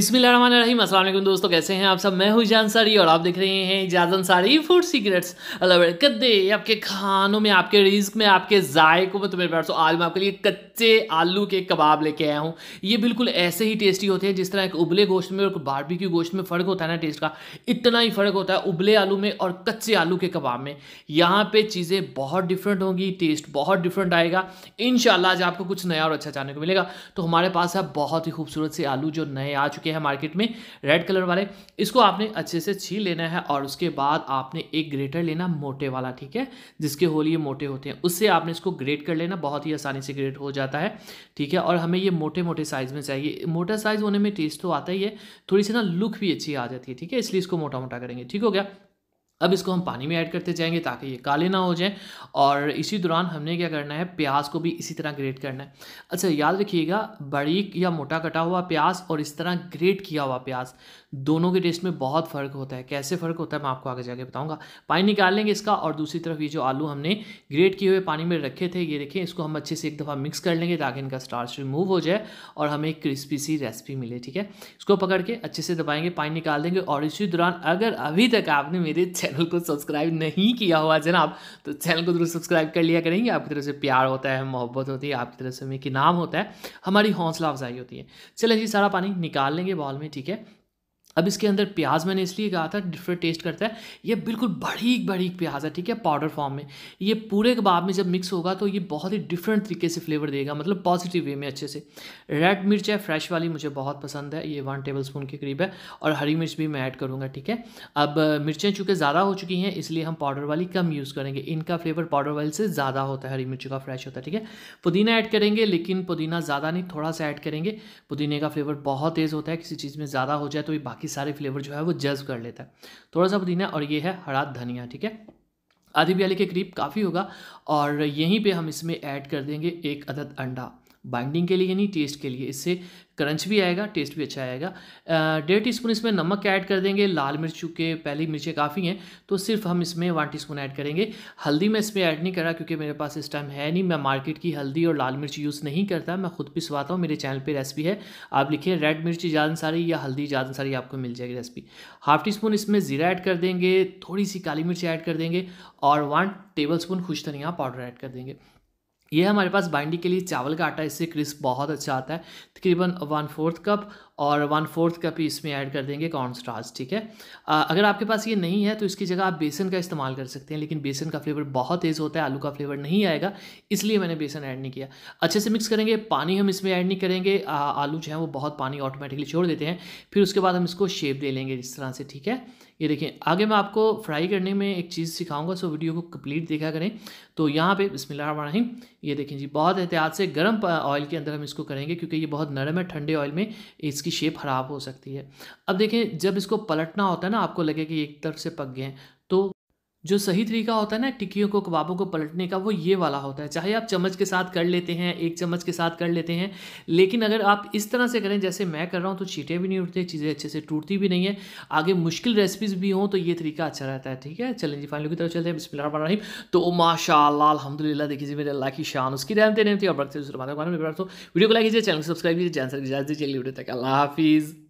बिस्मिल्लाम दोस्तों कैसे हैं आप सब मैं जान जानसारी और आप देख रहे हैं इजाज अंसारी फूड सीक्रेट्स अलग कद्दे आपके खानों में आपके रिस्क में आपके जायको में तो मेरे प्यार आज मैं आपके लिए कच्चे आलू के कबाब लेके आया हूँ ये बिल्कुल ऐसे ही टेस्टी होते हैं जिस तरह एक उबले गोश्त में और की गोश्त में फ़र्क होता है ना टेस्ट का इतना ही फ़र्क होता है उबले आलू में और कच्चे आलू के कबाब में यहाँ पर चीज़ें बहुत डिफरेंट होंगी टेस्ट बहुत डिफरेंट आएगा इन आज आपको कुछ नया और अच्छा जानने को मिलेगा तो हमारे पास है बहुत ही खूबसूरत से आलू जो नए आ चुके के हैं मार्केट में रेड कलर वाले इसको आपने अच्छे से छीन लेना है और उसके बाद आपने एक ग्रेटर लेना मोटे वाला ठीक है जिसके होल ये मोटे होते हैं उससे आपने इसको ग्रेट कर लेना बहुत ही आसानी से ग्रेट हो जाता है ठीक है और हमें ये मोटे मोटे साइज़ में चाहिए मोटा साइज़ होने में टेस्ट तो आता ही है थोड़ी सी ना लुक भी अच्छी आ जाती है ठीक है इसलिए इसको मोटा मोटा करेंगे ठीक हो गया अब इसको हम पानी में ऐड करते जाएंगे ताकि ये काले ना हो जाएं और इसी दौरान हमने क्या करना है प्याज को भी इसी तरह ग्रेट करना है अच्छा याद रखिएगा बड़ी या मोटा कटा हुआ प्याज और इस तरह ग्रेट किया हुआ प्याज दोनों के टेस्ट में बहुत फ़र्क होता है कैसे फ़र्क होता है मैं आपको आगे जाके बताऊँगा पानी निकाल लेंगे इसका और दूसरी तरफ ये जो आलू हमने ग्रेट किए हुए पानी में रखे थे ये देखें इसको हम अच्छे से एक दफ़ा मिक्स कर लेंगे ताकि इनका स्टार्च रिमूव हो जाए और हमें एक क्रिस्पी सी रेसिपी मिले ठीक है इसको पकड़ के अच्छे से दबाएंगे पानी निकाल देंगे और इसी दौरान अगर अभी तक आपने मेरे चैनल को सब्सक्राइब नहीं किया हुआ जनाब तो चैनल को जरूर सब्सक्राइब कर लिया करेंगे आपकी तरफ से प्यार होता है मोहब्बत होती है आपकी तरफ से हमें कि नाम होता है हमारी हौसला अफजाई होती है चले जी सारा पानी निकाल लेंगे बॉल में ठीक है अब इसके अंदर प्याज मैंने इसलिए कहा था डिफरेंट टेस्ट करता है ये बिल्कुल बड़ी बड़ी प्याज है ठीक है पाउडर फॉर्म में ये पूरे कबाब में जब मिक्स होगा तो ये बहुत ही डिफरेंट तरीके से फ्लेवर देगा मतलब पॉजिटिव वे में अच्छे से रेड मिर्च है फ्रेश वाली मुझे बहुत पसंद है ये वन टेबल स्पून के करीब है और हरी मिर्च भी मैं ऐड करूँगा ठीक है अब मिर्चें चूँकि ज़्यादा हो चुकी हैं इसलिए हम पाउडर वाली कम यूज़ करेंगे इनका फ्लेवर पाउडर वाली से ज़्यादा होता है हरी मिर्च का फ्रेश होता है ठीक है पुदीना ऐड करेंगे लेकिन पुदीना ज़्यादा नहीं थोड़ा सा ऐड करेंगे पुदीने का फ्लेवर बहुत तेज़ होता है किसी चीज़ में ज़्यादा हो जाए तो ये बाकी सारे फ्लेवर जो है वो जज्ब कर लेता है थोड़ा सा पुदीना और ये है हरा धनिया ठीक है आधी प्याली के करीब काफ़ी होगा और यहीं पे हम इसमें ऐड कर देंगे एक अदद अंडा बाइंडिंग के लिए नहीं टेस्ट के लिए इससे क्रंच भी आएगा टेस्ट भी अच्छा आएगा डेढ़ टी स्पून इसमें नमक ऐड कर देंगे लाल मिर्च चूँकि पहली मिर्चें काफ़ी हैं तो सिर्फ हम इसमें वन टी स्पून ऐड करेंगे हल्दी मैं इसमें ऐड नहीं कर रहा क्योंकि मेरे पास इस टाइम है नहीं मैं मार्केट की हल्दी और लाल मिर्च यूज़ नहीं करता मैं खुद पिसवाता हूँ मेरे चैनल पर रेसिपी है आप लिखिए रेड मिर्च ज़्यादा सारी या हल्दी ज़्यादा सारी आपको मिल जाएगी रेसिपी हाफ टी स्पून इसमें ज़ीरा ऐड कर देंगे थोड़ी सी काली मिर्च ऐड कर देंगे और वन टेबल स्पून खुश धनिया पाउडर ऐड कर देंगे ये हमारे पास बाइंडिंग के लिए चावल का आटा इससे क्रिस्प बहुत अच्छा आता है तकरीबन वन फोर्थ कप और वन फोर्थ कप ही इसमें ऐड कर देंगे कॉर्न स्टार्च ठीक है आ, अगर आपके पास ये नहीं है तो इसकी जगह आप बेसन का इस्तेमाल कर सकते हैं लेकिन बेसन का फ्लेवर बहुत तेज़ होता है आलू का फ्लेवर नहीं आएगा इसलिए मैंने बेसन ऐड नहीं किया अच्छे से मिक्स करेंगे पानी हम इसमें ऐड नहीं करेंगे आ, आलू जो है वो बहुत पानी ऑटोमेटिकली छोड़ देते हैं फिर उसके बाद हम इसको शेप दे लेंगे इस तरह से ठीक है ये देखें आगे मैं आपको फ्राई करने में एक चीज़ सिखाऊंगा सो वीडियो को कंप्लीट देखा करें तो यहाँ पे बिस्मिल्लाह ये देखें जी बहुत एहतियात से गर्म ऑयल के अंदर हम इसको करेंगे क्योंकि ये बहुत नरम है ठंडे ऑयल में इसकी शेप ख़राब हो सकती है अब देखें जब इसको पलटना होता है ना आपको लगे कि एक तरफ से पक गए हैं जो सही तरीका होता है ना टिक्कियों को कबाबों को पलटने का वो ये वाला होता है चाहे आप चम्मच के साथ कर लेते हैं एक चम्मच के साथ कर लेते हैं लेकिन अगर आप इस तरह से करें जैसे मैं कर रहा हूँ तो चीटें भी नहीं उठती चीज़ें अच्छे से टूटती भी नहीं है आगे मुश्किल रेसिपीज़ भी हों तो ये तरीका अच्छा रहता है ठीक है चलें जी फाइनल की तरफ चलते हैं बिस्मिल तो माशा अलहमदिल्ला देखिए मेरे अल्लाह की शान उसकी रहमत रहती है और बढ़ते वीडियो को लाइक कीजिए चैनल सब्सक्राइब कीजिए जैसे जल्दी वीडियो तक अल्लाह हाफिज़